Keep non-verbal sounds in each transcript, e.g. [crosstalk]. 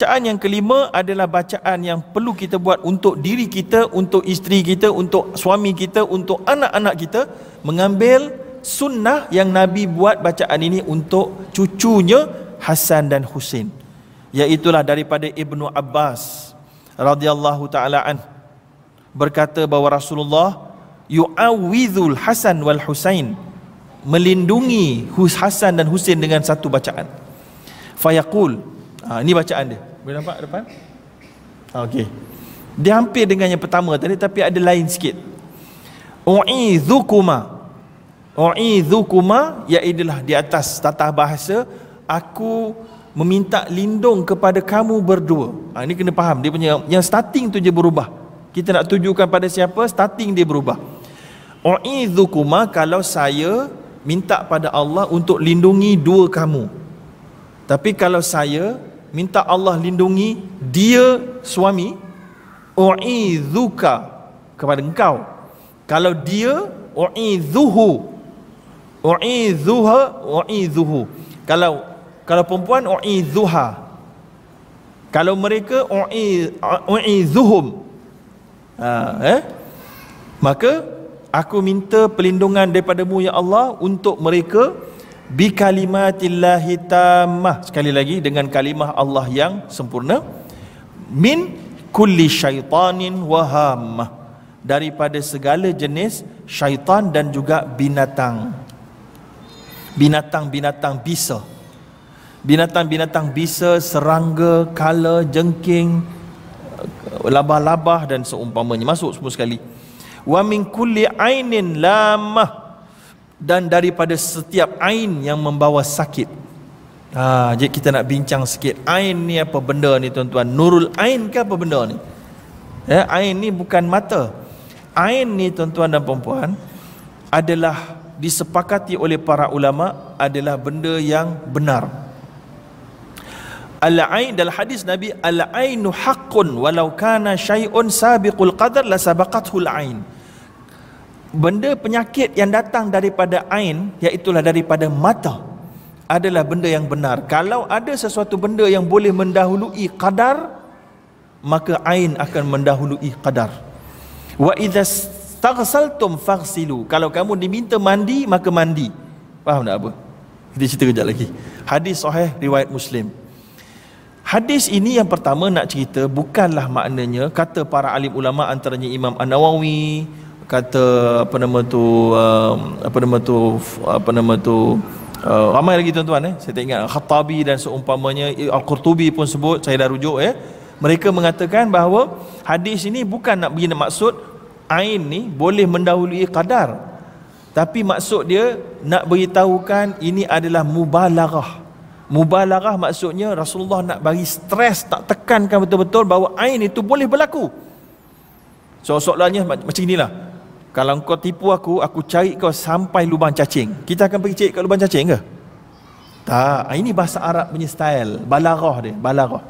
Bacaan yang kelima adalah bacaan yang perlu kita buat untuk diri kita, untuk isteri kita, untuk suami kita, untuk anak-anak kita. Mengambil sunnah yang Nabi buat bacaan ini untuk cucunya Hasan dan Husin. Iaitulah daripada Ibnu Abbas radhiyallahu ta'ala an berkata bahawa Rasulullah yu'awidhul Hasan wal Husain melindungi Hasan dan Husin dengan satu bacaan. Fayaqul Ha, ini bacaan dia. Boleh nampak depan? Okey. Dia hampir dengan yang pertama tadi tapi ada lain sikit. U'idzukuma. U'idzukuma iaitu di atas tata bahasa aku meminta lindung kepada kamu berdua. Ha, ini kena faham. Dia punya yang starting tu je berubah. Kita nak tujukan pada siapa, starting dia berubah. U'idzukuma kalau saya minta pada Allah untuk lindungi dua kamu. Tapi kalau saya minta Allah lindungi dia suami u'idhuka kepada engkau kalau dia u'idhuhu u'idhuha u'idhuhu kalau kalau perempuan u'idhuha kalau mereka u'idhuhum ha, eh maka aku minta pelindungan daripadamu ya Allah untuk mereka bi kalimatillah tammah sekali lagi dengan kalimah Allah yang sempurna min kulli syaitanin wahamah daripada segala jenis syaitan dan juga binatang binatang-binatang bisa binatang-binatang bisa serangga kala jengking labah-labah dan seumpamanya masuk semua sekali wa min kulli ainin lamah dan daripada setiap ain yang membawa sakit. Ha, jadi kita nak bincang sikit ain ni apa benda ni tuan-tuan? Nurul ain ke apa benda ni? Ya, ain ni bukan mata. Ain ni tuan-tuan dan puan-puan adalah disepakati oleh para ulama adalah benda yang benar. Al-ain dalam hadis Nabi al-ainu haqqun walau kana syai'un sabiqul qadar la sabaqathu ain benda penyakit yang datang daripada ain iaitulah daripada mata adalah benda yang benar kalau ada sesuatu benda yang boleh mendahului qadar maka ain akan mendahului qadar wa idza staghsaltum faghsilu kalau kamu diminta mandi maka mandi faham tak apa kita cerita kejap lagi hadis sahih riwayat muslim Hadis ini yang pertama nak cerita bukanlah maknanya kata para alim ulama antaranya Imam An-Nawawi, kata apa nama tu uh, apa nama tu apa nama tu uh, ramai lagi tuan-tuan eh saya tak ingat Khattabi dan seumpamanya eh, Al-Qurtubi pun sebut saya dah rujuk eh. mereka mengatakan bahawa hadis ini bukan nak bagi maksud ain ni boleh mendahului qadar tapi maksud dia nak beritahukan ini adalah mubalaghah mubalaghah maksudnya Rasulullah nak bagi stres tak tekankan betul-betul bahawa ain itu boleh berlaku so soalannya macam inilah kalau kau tipu aku, aku cari kau sampai lubang cacing. Kita akan pergi cari kat lubang cacing ke? Tak. Ah, ini bahasa Arab punya style. Balarah dia. Balarah.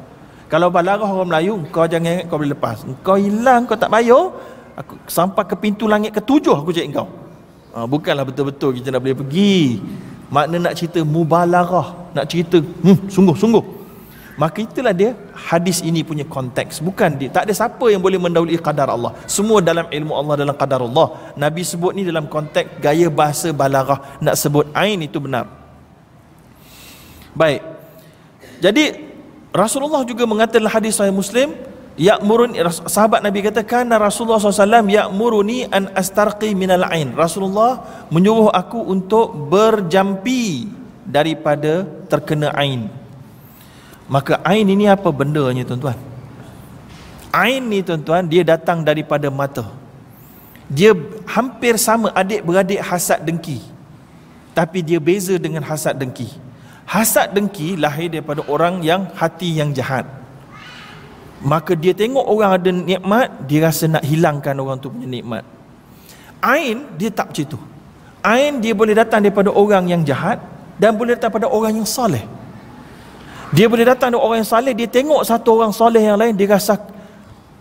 Kalau balarah orang Melayu, kau jangan ingat kau boleh lepas. Kau hilang, kau tak bayar. Aku sampai ke pintu langit ketujuh aku cari kau. Ha, ah, bukanlah betul-betul kita nak boleh pergi. Makna nak cerita mubalarah. Nak cerita, hmm, sungguh, sungguh. Maka itulah dia hadis ini punya konteks. Bukan dia. Tak ada siapa yang boleh mendahului kadar Allah. Semua dalam ilmu Allah, dalam kadar Allah. Nabi sebut ni dalam konteks gaya bahasa balaghah Nak sebut ain itu benar. Baik. Jadi Rasulullah juga mengatakan hadis sahih Muslim Ya'muruni sahabat Nabi kata kana Rasulullah SAW ya'muruni an astarqi minal ain. Rasulullah menyuruh aku untuk berjampi daripada terkena ain. Maka ain ini apa bendanya tuan-tuan? Ain ni tuan-tuan dia datang daripada mata. Dia hampir sama adik-beradik hasad dengki. Tapi dia beza dengan hasad dengki. Hasad dengki lahir daripada orang yang hati yang jahat. Maka dia tengok orang ada nikmat, dia rasa nak hilangkan orang tu punya nikmat. Ain dia tak macam tu. Ain dia boleh datang daripada orang yang jahat dan boleh datang daripada orang yang soleh. Dia boleh datang dengan orang yang saleh, dia tengok satu orang saleh yang lain, dia rasa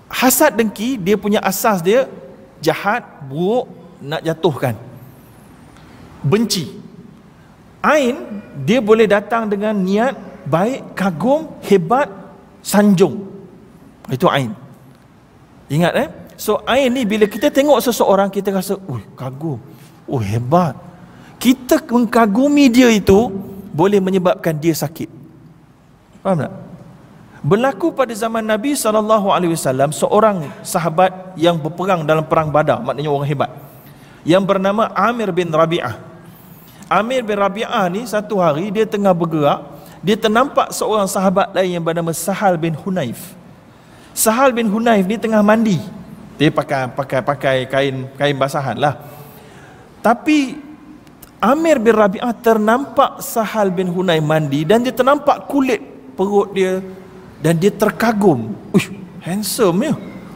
hasad dengki, dia punya asas dia jahat, buruk, nak jatuhkan. Benci. Ain, dia boleh datang dengan niat baik, kagum, hebat, sanjung. Itu Ain. Ingat eh? So Ain ni bila kita tengok seseorang, kita rasa, ui kagum, ui hebat. Kita mengkagumi dia itu, boleh menyebabkan dia sakit. Faham tak? Berlaku pada zaman Nabi sallallahu alaihi wasallam seorang sahabat yang berperang dalam perang Badar, maknanya orang hebat. Yang bernama Amir bin Rabi'ah. Amir bin Rabi'ah ni satu hari dia tengah bergerak, dia ternampak seorang sahabat lain yang bernama Sahal bin Hunaif. Sahal bin Hunaif ni tengah mandi. Dia pakai pakai pakai kain kain basahan lah. Tapi Amir bin Rabi'ah ternampak Sahal bin Hunaif mandi dan dia ternampak kulit perut dia dan dia terkagum. Uish, handsome ya.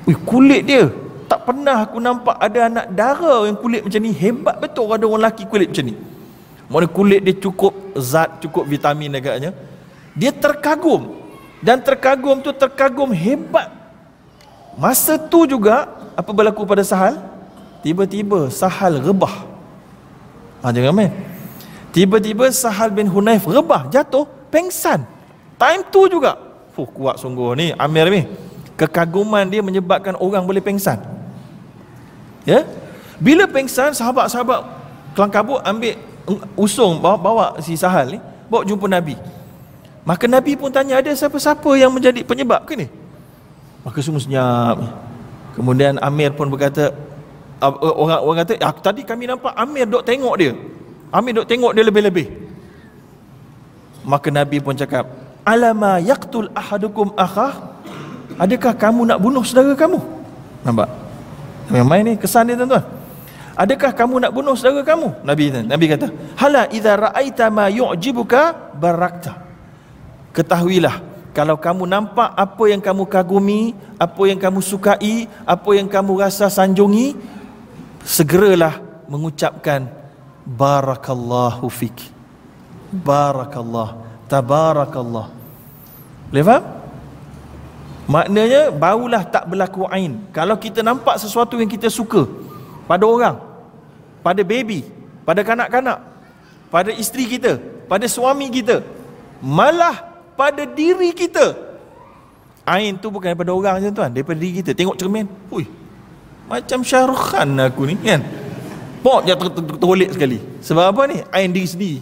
Uish, kulit dia. Tak pernah aku nampak ada anak dara yang kulit macam ni. Hebat betul ada orang lelaki kulit macam ni. Mana kulit dia cukup zat, cukup vitamin agaknya. Dia terkagum. Dan terkagum tu terkagum hebat. Masa tu juga, apa berlaku pada sahal? Tiba-tiba sahal rebah. Ha, jangan main. Tiba-tiba sahal bin Hunayf rebah, jatuh, pengsan. Time tu juga. Fuh kuat sungguh ni Amir ni. Kekaguman dia menyebabkan orang boleh pengsan. Ya. Yeah? Bila pengsan sahabat-sahabat kelang kabut ambil usung bawa, bawa si Sahal ni bawa jumpa Nabi. Maka Nabi pun tanya ada siapa-siapa yang menjadi penyebab ke ni? Maka semua senyap. Kemudian Amir pun berkata orang orang kata ah, tadi kami nampak Amir dok tengok dia. Amir dok tengok dia lebih-lebih. Maka Nabi pun cakap, alama yaqtul ahadukum akhah adakah kamu nak bunuh saudara kamu nampak yang main ni kesan dia tuan-tuan adakah kamu nak bunuh saudara kamu nabi nabi kata hala idza raaita ma yu'jibuka barakta ketahuilah kalau kamu nampak apa yang kamu kagumi apa yang kamu sukai apa yang kamu rasa sanjungi segeralah mengucapkan barakallahu fik barakallahu tabarakallah boleh faham? maknanya baulah tak berlaku ain kalau kita nampak sesuatu yang kita suka pada orang pada baby pada kanak-kanak pada isteri kita pada suami kita malah pada diri kita ain tu bukan daripada orang je tuan daripada diri kita tengok cermin hui macam Syahrukh aku ni kan pok dia terolik sekali sebab apa ni ain diri sendiri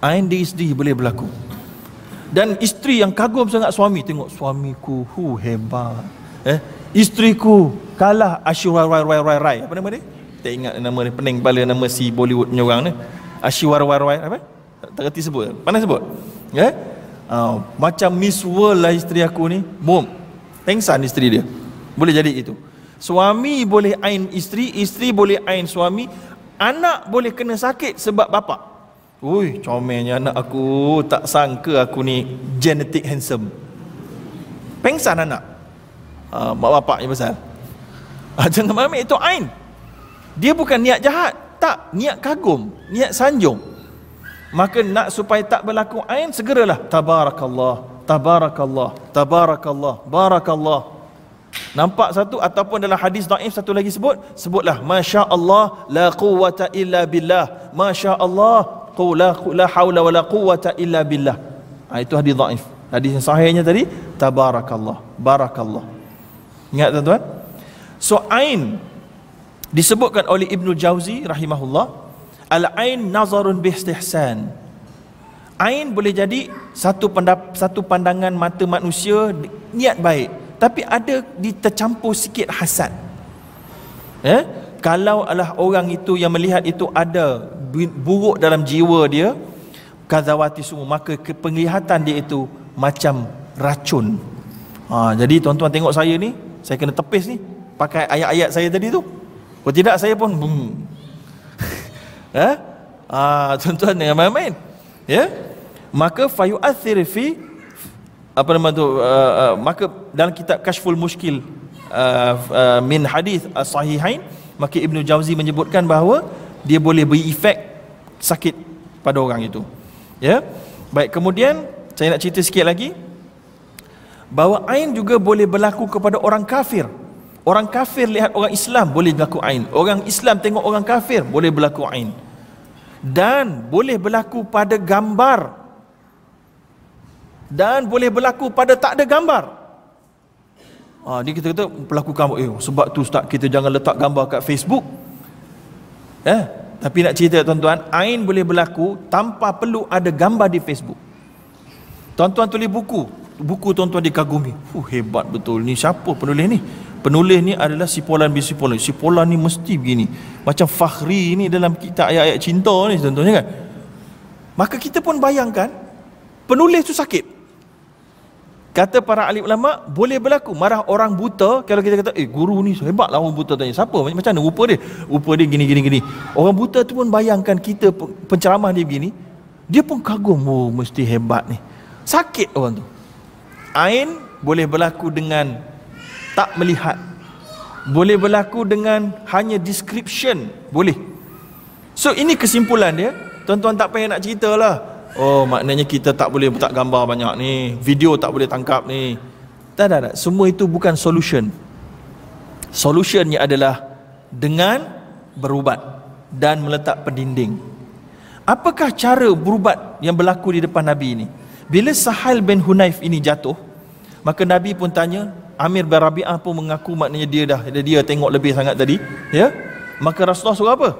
Ain di isteri boleh berlaku. Dan isteri yang kagum sangat suami. Tengok suamiku, hu hebat. Eh, isteriku kalah Ashwar Rai Rai Rai Rai. Apa nama dia? Tak ingat nama dia. Pening kepala nama si Bollywood punya orang ni. Ashwar Rai Rai Apa? Tak kerti sebut. Mana sebut? Eh? Uh, macam Miss World lah isteri aku ni. Boom. Pengsan isteri dia. Boleh jadi itu. Suami boleh ain isteri. Isteri boleh ain suami. Anak boleh kena sakit sebab bapak. Ui, comelnya anak aku. Tak sangka aku ni genetic handsome. Pengsan anak. Uh, mak bapak yang besar. Uh, ah, jangan mami itu Ain. Dia bukan niat jahat. Tak, niat kagum. Niat sanjung. Maka nak supaya tak berlaku Ain, segeralah. Tabarakallah. Tabarakallah. Tabarakallah. Barakallah. Nampak satu ataupun dalam hadis daif satu lagi sebut sebutlah masya-Allah la quwwata illa billah masya-Allah la la haula wala quwwata illa billah. Ha, itu hadis dhaif. Hadis yang sahihnya tadi tabarakallah, barakallah. Ingat tuan-tuan? So ain disebutkan oleh Ibnu Jauzi rahimahullah al ain nazarun bi istihsan. Ain boleh jadi satu pendap, satu pandangan mata manusia niat baik tapi ada ditercampur sikit hasad. Eh? kalau Allah orang itu yang melihat itu ada buruk dalam jiwa dia kazawati semua maka penglihatan dia itu macam racun ha, jadi tuan-tuan tengok saya ni saya kena tepis ni pakai ayat-ayat saya tadi tu kalau tidak saya pun hmm. [laughs] ha? ha, tuan-tuan jangan main-main ya maka fayu'athir fi apa nama tu uh, uh, maka dalam kitab kashful muskil uh, uh, min hadis uh, sahihain maka Ibn Jauzi menyebutkan bahawa dia boleh beri efek sakit pada orang itu ya baik kemudian saya nak cerita sikit lagi bahawa ain juga boleh berlaku kepada orang kafir orang kafir lihat orang Islam boleh berlaku ain orang Islam tengok orang kafir boleh berlaku ain dan boleh berlaku pada gambar dan boleh berlaku pada tak ada gambar Ha, ah, ini kita kata pelaku kamu. Eh, sebab tu ustaz kita jangan letak gambar kat Facebook. Eh, tapi nak cerita tuan-tuan, ain boleh berlaku tanpa perlu ada gambar di Facebook. Tuan-tuan tulis buku, buku tuan-tuan dikagumi. Fuh, hebat betul ni siapa penulis ni? Penulis ni adalah si Sipolan bin Si polan ni mesti begini. Macam Fakhri ni dalam kitab ayat-ayat cinta ni tuan-tuan ya kan. Maka kita pun bayangkan penulis tu sakit. Kata para alim ulama boleh berlaku marah orang buta kalau kita kata eh guru ni hebatlah orang buta tanya siapa macam mana rupa dia rupa dia gini gini gini orang buta tu pun bayangkan kita penceramah dia begini dia pun kagum oh mesti hebat ni sakit orang tu ain boleh berlaku dengan tak melihat boleh berlaku dengan hanya description boleh so ini kesimpulan dia tuan-tuan tak payah nak ceritalah Oh maknanya kita tak boleh tak gambar banyak ni Video tak boleh tangkap ni Tak tak tak Semua itu bukan solution Solutionnya adalah Dengan berubat Dan meletak pendinding Apakah cara berubat yang berlaku di depan Nabi ini Bila Sahal bin Hunayf ini jatuh Maka Nabi pun tanya Amir bin Rabi'ah pun mengaku maknanya dia dah Dia, dia tengok lebih sangat tadi Ya Maka Rasulullah suruh apa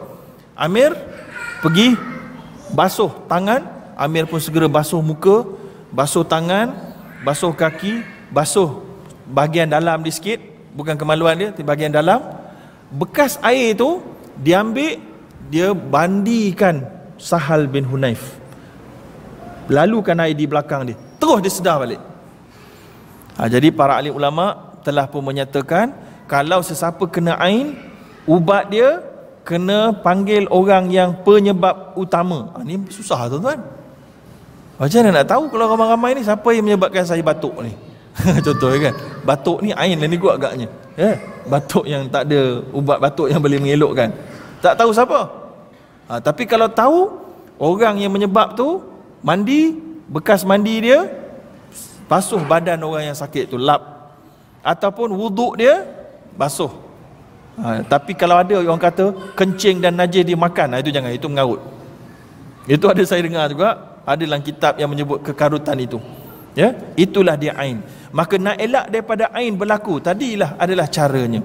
Amir pergi basuh tangan Amir pun segera basuh muka, basuh tangan, basuh kaki, basuh bahagian dalam dia sikit, bukan kemaluan dia, tapi bahagian dalam. Bekas air itu ambil dia bandikan Sahal bin Hunayf. Lalukan air di belakang dia. Terus dia sedar balik. Ha, jadi para alim ulama telah pun menyatakan kalau sesiapa kena air ubat dia kena panggil orang yang penyebab utama. Ha, ini susah tuan-tuan. Macam mana nak tahu kalau ramai-ramai ni siapa yang menyebabkan saya batuk ni? [laughs] Contohnya, kan. Batuk ni air, lah, ni gua agaknya. Ya. Yeah. Batuk yang tak ada ubat batuk yang boleh mengelokkan. Tak tahu siapa. Ha, tapi kalau tahu orang yang menyebab tu mandi bekas mandi dia basuh badan orang yang sakit tu lap ataupun wuduk dia basuh ha, tapi kalau ada orang kata kencing dan najis dia makan ha, itu jangan itu mengarut itu ada saya dengar juga ada dalam kitab yang menyebut kekarutan itu ya itulah dia ain maka nak elak daripada ain berlaku tadilah adalah caranya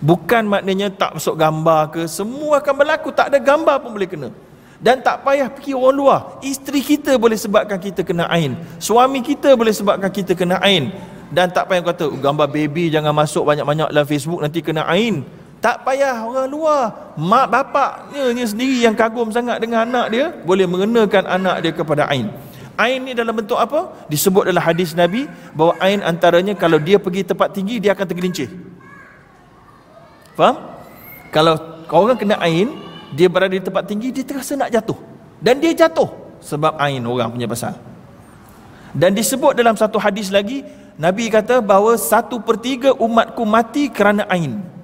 bukan maknanya tak masuk gambar ke semua akan berlaku tak ada gambar pun boleh kena dan tak payah pergi orang luar isteri kita boleh sebabkan kita kena ain suami kita boleh sebabkan kita kena ain dan tak payah kata oh, gambar baby jangan masuk banyak-banyak dalam Facebook nanti kena ain tak payah orang luar. Mak bapak dia, dia sendiri yang kagum sangat dengan anak dia boleh mengenakan anak dia kepada ain. Ain ni dalam bentuk apa? Disebut dalam hadis Nabi bahawa ain antaranya kalau dia pergi tempat tinggi dia akan tergelincir. Faham? Kalau orang kena ain, dia berada di tempat tinggi dia terasa nak jatuh. Dan dia jatuh sebab ain orang punya pasal. Dan disebut dalam satu hadis lagi Nabi kata bahawa satu per umatku mati kerana ain.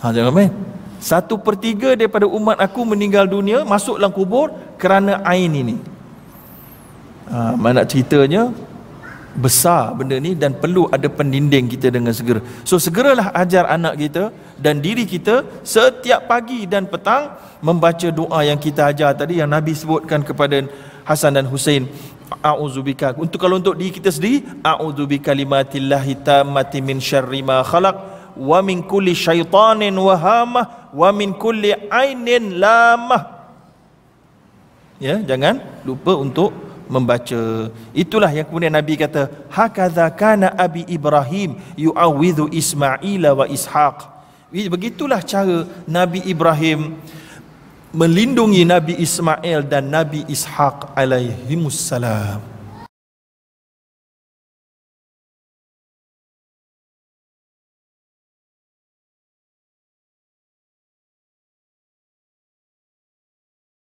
Ha, jangan main. Satu pertiga daripada umat aku meninggal dunia masuk dalam kubur kerana ain ini. Ha, mana ceritanya besar benda ni dan perlu ada pendinding kita dengan segera. So segeralah ajar anak kita dan diri kita setiap pagi dan petang membaca doa yang kita ajar tadi yang Nabi sebutkan kepada Hasan dan Hussein a'udzubika untuk kalau untuk diri kita sendiri a'udzubikalimatillahitammati min syarri ma khalaq wa min kulli syaitanin wahamah wa min kulli ainin lamah ya jangan lupa untuk membaca itulah yang kemudian nabi kata hakadha kana abi ibrahim yu'awwidhu isma'ila wa ishaq begitulah cara nabi ibrahim melindungi nabi ismail dan nabi ishaq alaihi salam